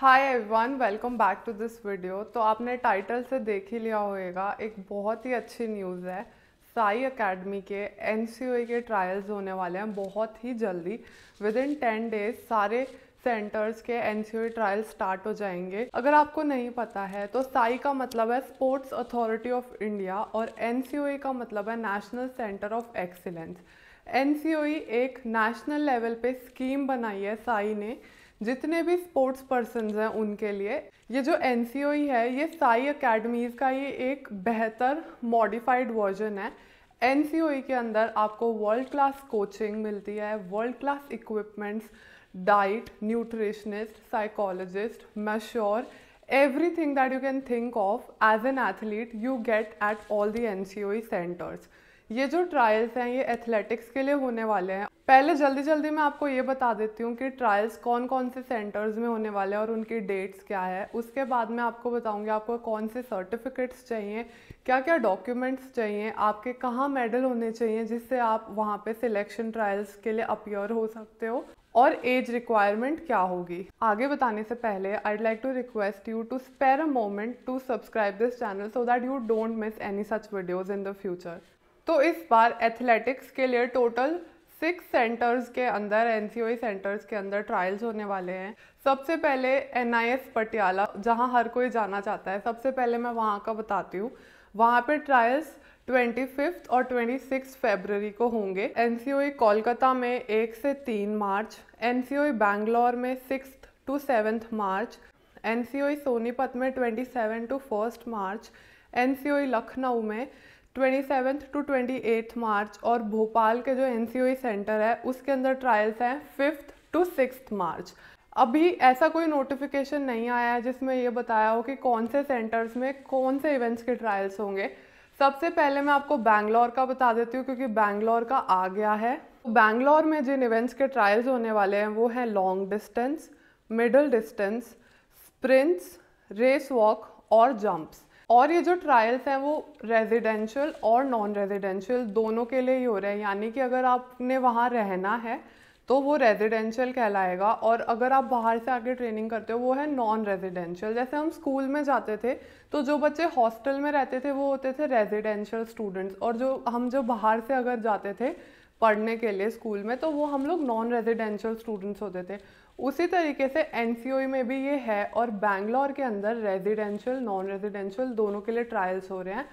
hi everyone welcome back to this video तो आपने title से देख ही लिया होएगा एक बहुत ही अच्छी न्यूज़ है साई एकेडमी के एन के ट्रायल्स होने वाले हैं बहुत ही जल्दी विद इन टेन डेज सारे सेंटर्स के एन ट्रायल स्टार्ट हो जाएंगे अगर आपको नहीं पता है तो साई का मतलब है स्पोर्ट्स अथॉरिटी ऑफ इंडिया और एन का मतलब है National Centre of Excellence N एक नेशनल लेवल पे स्कीम बनाई है साई ने जितने भी स्पोर्ट्स पर्सन हैं उनके लिए ये जो एन e है ये साई अकेडमीज़ का ये एक बेहतर मॉडिफाइड वर्जन है एन e के अंदर आपको वर्ल्ड क्लास कोचिंग मिलती है world class equipments diet nutritionist psychologist masseur everything that you can think of as an athlete you get at all the N centres ये जो ट्रायल्स हैं ये एथलेटिक्स के लिए होने वाले हैं पहले जल्दी जल्दी मैं आपको ये बता देती हूँ कि ट्रायल्स कौन कौन से सेंटर्स में होने वाले हैं और उनकी डेट्स क्या है उसके बाद मैं आपको बताऊँगी आपको कौन से सर्टिफिकेट्स चाहिए क्या क्या डॉक्यूमेंट्स चाहिए आपके कहाँ मेडल होने चाहिए जिससे आप वहाँ पे सिलेक्शन ट्रायल्स के लिए अपियर हो सकते हो और एज रिक्वायरमेंट क्या होगी आगे बताने से पहले I like to request you to spare a moment to subscribe this channel so that you don't miss any such videos in the future तो इस बार एथलेटिक्स के लिए टोटल सिक्स सेंटर्स के अंदर एन e सेंटर्स के अंदर trials होने वाले हैं सबसे पहले एन पटियाला जहां हर कोई जाना चाहता है सबसे पहले मैं वहां का बताती हूँ वहां पर ट्रायल्स 25 और 26 फरवरी को होंगे एन e कोलकाता में एक से तीन मार्च एन e बैंगलोर में six to seventh March N Sonipat में 27 to first March N Lucknow में twenty seventh to twenty eighth March और भोपाल के जो एन सेंटर e है उसके अंदर ट्रायल्स हैं फिफ्थ टू सिक्स मार्च अभी ऐसा कोई नोटिफिकेशन नहीं आया है जिसमें यह बताया हो कि कौन से सेंटर्स में कौन से इवेंट्स के ट्रायल्स होंगे सबसे पहले मैं आपको बैंगलोर का बता देती हूँ क्योंकि बैंगलोर का आ गया है तो बैंगलोर में जिन इवेंट्स के ट्रायल्स होने वाले हैं वो हैं long distance middle distance sprints race walk और जंप्स और ये जो ट्रायल्स हैं वो रेजिडेंशियल और नॉन रेजिडेंशियल दोनों के लिए ही हो रहे हैं यानी कि अगर आपने वहाँ रहना है तो वो रेजिडेंशियल कहलाएगा और अगर आप बाहर से आके ट्रेनिंग करते हो वो है नॉन रेजिडेंशियल जैसे हम स्कूल में जाते थे तो जो बच्चे हॉस्टल में रहते थे वो होते थे रेजिडेंशियल स्टूडेंट्स और जो हम जो बाहर से अगर जाते थे पढ़ने के लिए स्कूल में तो वो हम लोग नॉन रेजिडेंशियल स्टूडेंट्स होते थे उसी तरीके से एन e में भी ये है और बैंगलोर के अंदर रेजिडेंशियल नॉन रेजिडेंशियल दोनों के लिए ट्रायल्स हो रहे हैं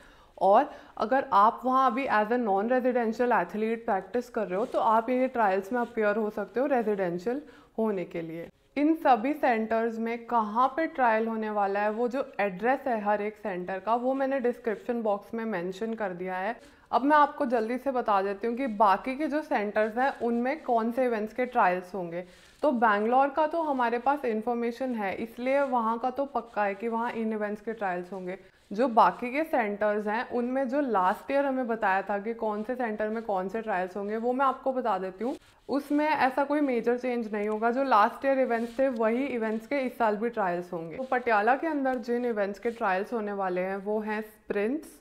और अगर आप वहाँ अभी as a non residential athlete practice कर रहे हो तो आप ये ट्रायल्स में अपेयर हो सकते हो रेजिडेंशियल होने के लिए इन सभी सेंटर्स में कहाँ पे ट्रायल होने वाला है वो जो एड्रेस है हर एक सेंटर का वो मैंने डिस्क्रिप्शन बॉक्स में मेंशन कर दिया है अब मैं आपको जल्दी से बता देती हूँ कि बाकी के जो सेंटर्स हैं उनमें कौन से इवेंट्स के ट्रायल्स होंगे तो बैंगलोर का तो हमारे पास इन्फॉर्मेशन है इसलिए वहाँ का तो पक्का है कि वहाँ इन इवेंट्स के ट्रायल्स होंगे जो बाकी के सेंटर्स हैं उनमें जो लास्ट ईयर हमें बताया था कि कौन से सेंटर में कौन से ट्रायल्स होंगे वो मैं आपको बता देती हूँ उसमें ऐसा कोई मेजर चेंज नहीं होगा जो लास्ट ईयर इवेंट्स थे वही इवेंट्स के इस साल भी ट्रायल्स होंगे तो पटियाला के अंदर जिन इवेंट्स के ट्रायल्स होने वाले हैं वो हैं स्प्रिंट्स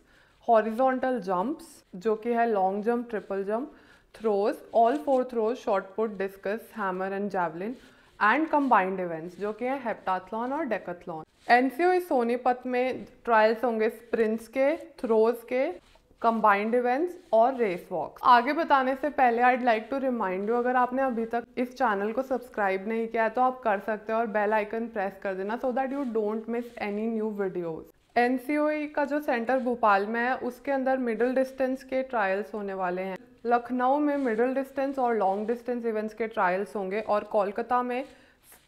हॉरिजोंटल जंप्स जो कि है long jump triple jump throws all four throws shot put discus hammer and javelin and combined events जो कि हैं हेप्टाथलॉन और डेकथलॉन एन सोनीपत में ट्रायल्स होंगे स्प्रिंट्स के थ्रोज के कंबाइंड इवेंट्स और रेस वॉक आगे बताने से पहले I like to remind you अगर आपने अभी तक इस चैनल को सब्सक्राइब नहीं किया है तो आप कर सकते हो और बेल आइकन प्रेस कर देना so that you don't miss any new videos N का जो सेंटर भोपाल में है उसके अंदर मिडिल डिस्टेंस के ट्रायल्स होने वाले हैं लखनऊ में मिडिल डिस्टेंस और लॉन्ग डिस्टेंस इवेंट्स के ट्रायल्स होंगे और कोलकाता में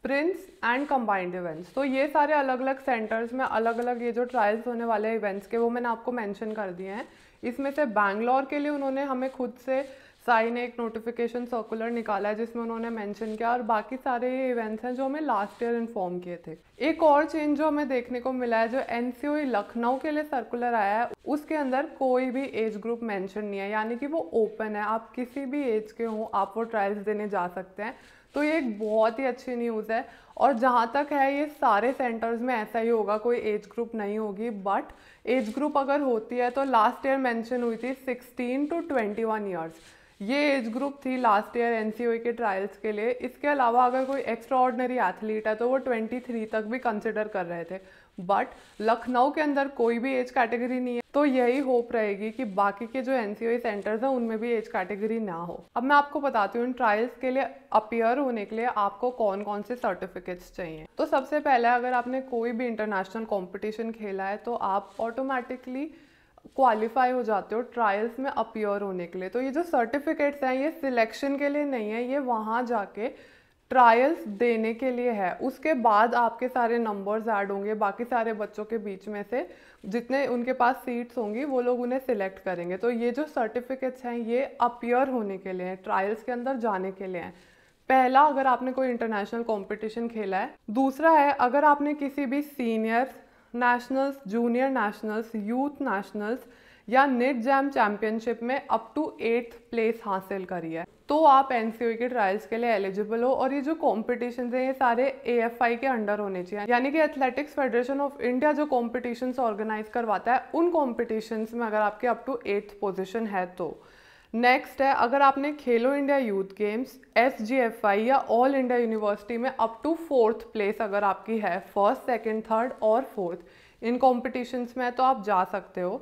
स्प्रिंट्स एंड कम्बाइंड इवेंट्स तो ये सारे अलग अलग सेंटर्स में अलग अलग ये जो ट्रायल्स होने वाले इवेंट्स के वो मैंने आपको मैंशन कर दिए हैं इसमें से बैंगलोर के लिए उन्होंने हमें खुद से साई ने एक नोटिफिकेशन सर्कुलर निकाला है जिसमें उन्होंने मेंशन किया और बाकी सारे ये इवेंट्स हैं जो हमें लास्ट ईयर इन्फॉर्म किए थे एक और चेंज जो हमें देखने को मिला है जो एन e लखनऊ के लिए सर्कुलर आया है उसके अंदर कोई भी एज ग्रुप मेंशन नहीं है यानी कि वो ओपन है आप किसी भी एज के हों आप वो ट्रायल्स देने जा सकते हैं तो ये एक बहुत ही अच्छी न्यूज़ है और जहाँ तक है ये सारे सेंटर्स में ऐसा ही होगा कोई एज ग्रुप नहीं होगी बट एज ग्रुप अगर होती है तो लास्ट ईयर मेंशन हुई थी 16 टू 21 वन ईयर्स ये एज ग्रुप थी लास्ट ईयर एन के ट्रायल्स के लिए इसके अलावा अगर कोई एक्स्ट्रा ऑर्डनरी एथलीट है तो वो 23 तक भी कंसिडर कर रहे थे बट लखनऊ के अंदर कोई भी एज कैटेगरी नहीं है तो यही होप रहेगी कि बाकी के जो एन सेंटर्स हैं उनमें भी एज कैटेगरी ना हो अब मैं आपको बताती हूँ इन ट्रायल्स के लिए अपियर होने के लिए आपको कौन कौन से सर्टिफिकेट्स चाहिए तो सबसे पहले अगर आपने कोई भी इंटरनेशनल कॉम्पिटिशन खेला है तो आप ऑटोमेटिकली क्वालिफाई हो जाते हो ट्रायल्स में अपियर होने के लिए तो ये जो सर्टिफिकेट्स हैं ये सिलेक्शन के लिए नहीं है ये वहाँ जाके ट्रायल्स देने के लिए है उसके बाद आपके सारे नंबर्स ऐड होंगे बाकी सारे बच्चों के बीच में से जितने उनके पास सीट्स होंगी वो लोग उन्हें सिलेक्ट करेंगे तो ये जो सर्टिफिकेट्स हैं ये अपियर होने के लिए हैं ट्रायल्स के अंदर जाने के लिए हैं पहला अगर आपने कोई इंटरनेशनल कंपटीशन खेला है दूसरा है अगर आपने किसी भी senior nationals junior nationals youth nationals या नेट जैम चैम्पियनशिप में अप टू एट्थ प्लेस हासिल करी है तो आप एन के ट्रायल्स के लिए एलिजिबल हो और ये जो कॉम्पिटिशन है ये सारे ए के अंडर होने चाहिए यानी कि एथलेटिक्स फेडरेशन ऑफ इंडिया जो कॉम्पिटिशन ऑर्गेनाइज करवाता है उन कॉम्पिटिशन्स में अगर आपके अप टू एट्थ पोजिशन है तो नेक्स्ट है अगर आपने खेलो इंडिया यूथ गेम्स एस या ऑल इंडिया यूनिवर्सिटी में अप टू फोर्थ प्लेस अगर आपकी है फर्स्ट सेकेंड थर्ड और फोर्थ इन कॉम्पिटिशन्स में तो आप जा सकते हो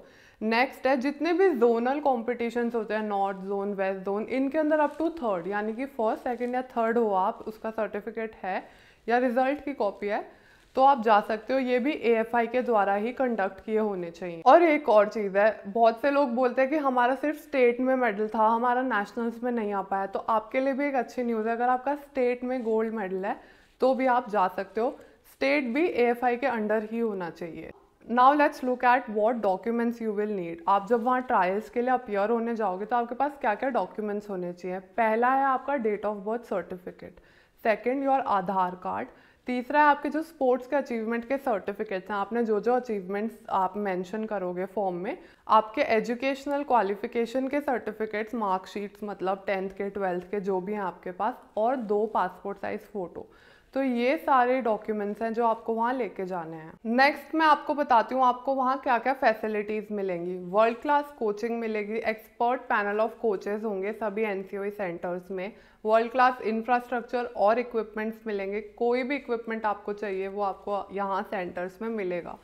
नेक्स्ट है जितने भी जोनल कॉम्पिटिशन्स होते हैं नॉर्थ जोन वेस्ट जोन इनके अंदर अप टू थर्ड यानी कि फर्स्ट सेकेंड या थर्ड हो आप उसका सर्टिफिकेट है या रिजल्ट की कॉपी है तो आप जा सकते हो ये भी ए के द्वारा ही कंडक्ट किए होने चाहिए और एक और चीज़ है बहुत से लोग बोलते हैं कि हमारा सिर्फ स्टेट में मेडल था हमारा नेशनल्स में नहीं आ पाया तो आपके लिए भी एक अच्छी न्यूज़ है अगर आपका स्टेट में गोल्ड मेडल है तो भी आप जा सकते हो स्टेट भी ए के अंडर ही होना चाहिए now let's look at what documents you will need आप जब वहाँ ट्रायल्स के लिए अपियर होने जाओगे तो आपके पास क्या क्या डॉक्यूमेंट्स होने चाहिए पहला है आपका date of birth certificate second your Aadhaar card तीसरा आपके जो स्पोर्ट्स के अचीवमेंट के सर्टिफिकेट्स हैं आपने जो जो अचीवमेंट्स आप मेंशन करोगे फॉर्म में आपके एजुकेशनल क्वालिफिकेशन के सर्टिफिकेट्स मार्कशीट्स मतलब टेंथ के ट्वेल्थ के जो भी हैं आपके पास और दो पासपोर्ट साइज़ फ़ोटो तो ये सारे डॉक्यूमेंट्स हैं जो आपको वहाँ लेके जाने हैं नेक्स्ट मैं आपको बताती हूँ आपको वहाँ क्या क्या फैसिलिटीज़ मिलेंगी वर्ल्ड क्लास कोचिंग मिलेगी एक्सपर्ट पैनल ऑफ कोचेज़ होंगे सभी एन सेंटर्स e में वर्ल्ड क्लास इंफ्रास्ट्रक्चर और इक्विपमेंट्स मिलेंगे कोई भी इक्विपमेंट आपको चाहिए वो आपको यहाँ सेंटर्स में मिलेगा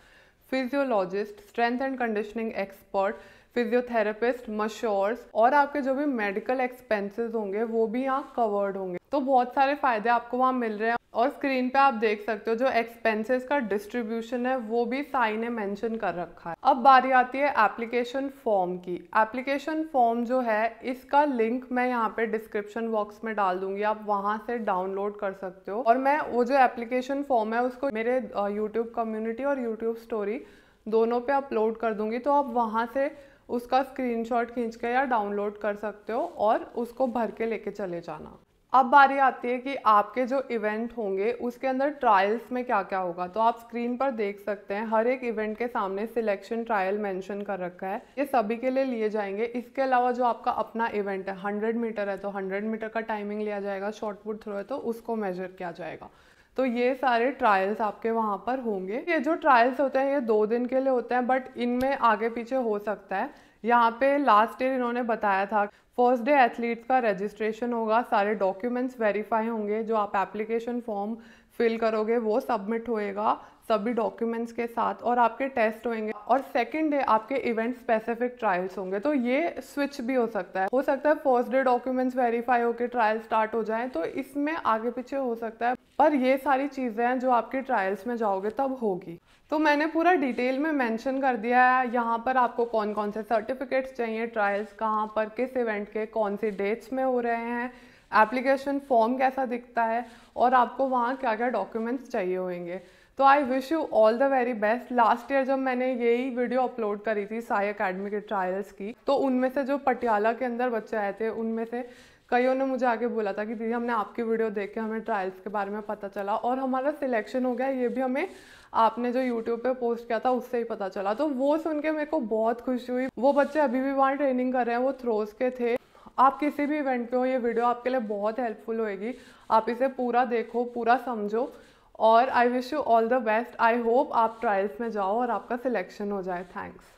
physiologist strength and conditioning expert physiotherapist masseurs और आपके जो भी मेडिकल एक्सपेंसेस होंगे वो भी यहाँ कवर्ड होंगे तो बहुत सारे फायदे आपको वहाँ मिल रहे हैं और स्क्रीन पे आप देख सकते हो जो एक्सपेंसेस का डिस्ट्रीब्यूशन है वो भी साई ने मेंशन कर रखा है अब बारी आती है एप्लीकेशन फॉर्म की एप्लीकेशन फॉर्म जो है इसका लिंक मैं यहाँ पे डिस्क्रिप्शन बॉक्स में डाल दूंगी आप वहाँ से डाउनलोड कर सकते हो और मैं वो जो एप्लीकेशन फॉर्म है उसको मेरे यूट्यूब कम्युनिटी और यूट्यूब स्टोरी दोनों पे अपलोड कर दूंगी तो आप वहाँ से उसका स्क्रीनशॉट खींच के या डाउनलोड कर सकते हो और उसको भर के लेके चले जाना अब बारी आती है कि आपके जो इवेंट होंगे उसके अंदर ट्रायल्स में क्या क्या होगा तो आप स्क्रीन पर देख सकते हैं हर एक इवेंट के सामने सिलेक्शन ट्रायल मेंशन कर रखा है ये सभी के लिए लिए जाएंगे इसके अलावा जो आपका अपना इवेंट है 100 मीटर है तो 100 मीटर का टाइमिंग लिया जाएगा शॉर्टपुट थ्रो है तो उसको मेजर किया जाएगा तो ये सारे ट्रायल्स आपके वहाँ पर होंगे ये जो ट्रायल्स होते हैं ये दो दिन के लिए होते हैं बट इनमें आगे पीछे हो सकता है यहाँ पे लास्ट ईयर इन्होंने बताया था फर्स्ट डे एथलीट्स का रजिस्ट्रेशन होगा सारे डॉक्यूमेंट्स वेरीफाई होंगे जो आप एप्लीकेशन फॉर्म फिल करोगे वो सबमिट होएगा सभी डॉक्यूमेंट्स के साथ और आपके टेस्ट होंगे और सेकेंड डे आपके इवेंट स्पेसिफिक ट्रायल्स होंगे तो ये स्विच भी हो सकता है हो सकता है फर्स्ट डे डॉक्यूमेंट्स वेरीफाई होकर ट्रायल स्टार्ट हो जाए तो इसमें आगे पीछे हो सकता है पर ये सारी चीज़ें हैं जो आपके ट्रायल्स में जाओगे तब होगी तो मैंने पूरा डिटेल में मेंशन कर दिया है यहाँ पर आपको कौन कौन से सर्टिफिकेट्स चाहिए ट्रायल्स कहाँ पर किस इवेंट के कौन से डेट्स में हो रहे हैं एप्लीकेशन फॉर्म कैसा दिखता है और आपको वहाँ क्या क्या डॉक्यूमेंट्स चाहिए होंगे तो I wish you all the very best last year जब मैंने यही वीडियो अपलोड करी थी साई अकेडमी के ट्रायल्स की तो उनमें से जो पटियाला के अंदर बच्चे आए थे उनमें से कईयों ने मुझे आगे बोला था कि दीदी हमने आपकी वीडियो देख के हमें ट्रायल्स के बारे में पता चला और हमारा सिलेक्शन हो गया ये भी हमें आपने जो यूट्यूब पे पोस्ट किया था उससे ही पता चला तो वो सुन के मेरे को बहुत खुशी हुई वो बच्चे अभी भी वहाँ ट्रेनिंग कर रहे हैं वो थ्रोज के थे आप किसी भी इवेंट पे हो ये वीडियो आपके लिए बहुत हेल्पफुल होएगी आप इसे पूरा देखो पूरा समझो और I wish you all the best I hope आप ट्रायल्स में जाओ और आपका सिलेक्शन हो जाए थैंक्स